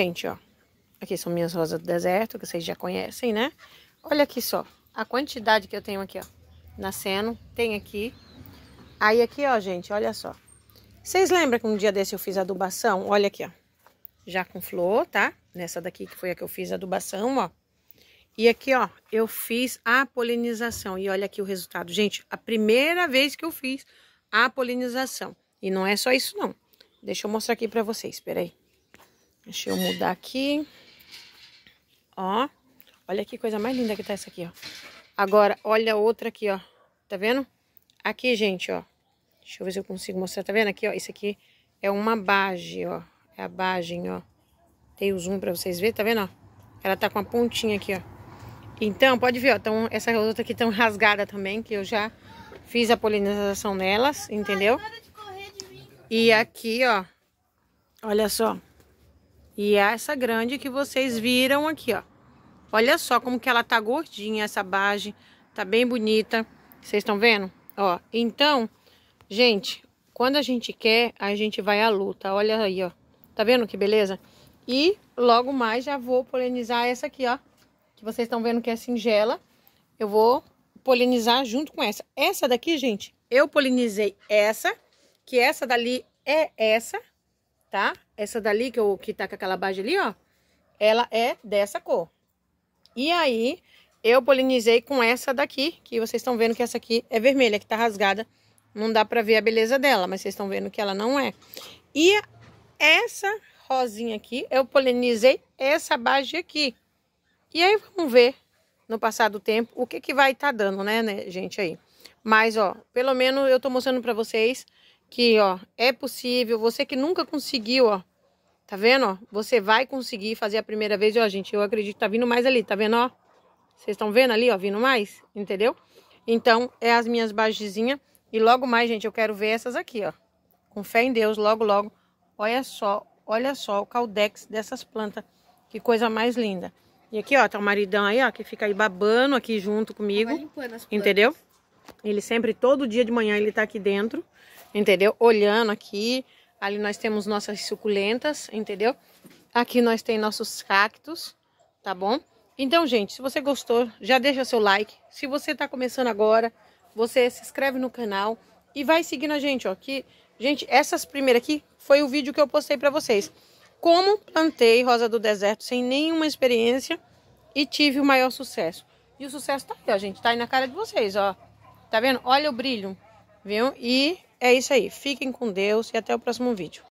Gente, ó. Aqui são minhas rosas do deserto, que vocês já conhecem, né? Olha aqui só. A quantidade que eu tenho aqui, ó. Nascendo. Tem aqui. Aí aqui, ó, gente. Olha só. Vocês lembram que um dia desse eu fiz adubação? Olha aqui, ó. Já com flor, tá? Nessa daqui que foi a que eu fiz adubação, ó. E aqui, ó, eu fiz a polinização. E olha aqui o resultado. Gente, a primeira vez que eu fiz a polinização. E não é só isso, não. Deixa eu mostrar aqui pra vocês, peraí. Deixa eu mudar aqui. Ó. Olha que coisa mais linda que tá essa aqui, ó. Agora, olha outra aqui, ó. Tá vendo? Aqui, gente, ó. Deixa eu ver se eu consigo mostrar. Tá vendo aqui, ó? Isso aqui é uma bage, ó. É a base ó. Tem o zoom pra vocês verem, tá vendo, ó? Ela tá com a pontinha aqui, ó. Então, pode ver, ó. Tão, essa outra aqui tão rasgada também, que eu já fiz a polinização nelas, entendeu? E aqui, ó. Olha só. E é essa grande que vocês viram aqui, ó. Olha só como que ela tá gordinha, essa base Tá bem bonita. Vocês estão vendo? Ó, então, gente, quando a gente quer, a gente vai à luta. Olha aí, ó. Tá vendo que beleza? E logo mais já vou polinizar essa aqui, ó. Que vocês estão vendo que é singela. Eu vou polinizar junto com essa. Essa daqui, gente, eu polinizei essa. Que essa dali é essa, tá? Essa dali que, eu, que tá com aquela base ali, ó. Ela é dessa cor. E aí, eu polinizei com essa daqui, que vocês estão vendo que essa aqui é vermelha, que tá rasgada. Não dá pra ver a beleza dela, mas vocês estão vendo que ela não é. E essa rosinha aqui, eu polinizei essa base aqui. E aí, vamos ver no passar do tempo o que que vai tá dando, né, né gente, aí. Mas, ó, pelo menos eu tô mostrando pra vocês que, ó, é possível. Você que nunca conseguiu, ó, tá vendo, ó? Você vai conseguir fazer a primeira vez. E, ó, gente, eu acredito que tá vindo mais ali, tá vendo, ó? Vocês estão vendo ali, ó, vindo mais? Entendeu? Então, é as minhas bagezinhas. E logo mais, gente, eu quero ver essas aqui, ó. Com fé em Deus, logo, logo. Olha só, olha só o caldex dessas plantas. Que coisa mais linda. E aqui, ó, tá o maridão aí, ó, que fica aí babando aqui junto comigo. Entendeu? Ele sempre, todo dia de manhã, ele tá aqui dentro entendeu? Olhando aqui, ali nós temos nossas suculentas, entendeu? Aqui nós tem nossos cactos, tá bom? Então, gente, se você gostou, já deixa seu like. Se você tá começando agora, você se inscreve no canal e vai seguindo a gente, ó. Que, gente, essas primeiras aqui foi o vídeo que eu postei pra vocês. Como plantei rosa do deserto sem nenhuma experiência e tive o maior sucesso. E o sucesso tá aí, ó, gente. Tá aí na cara de vocês, ó. Tá vendo? Olha o brilho, viu? E é isso aí. Fiquem com Deus e até o próximo vídeo.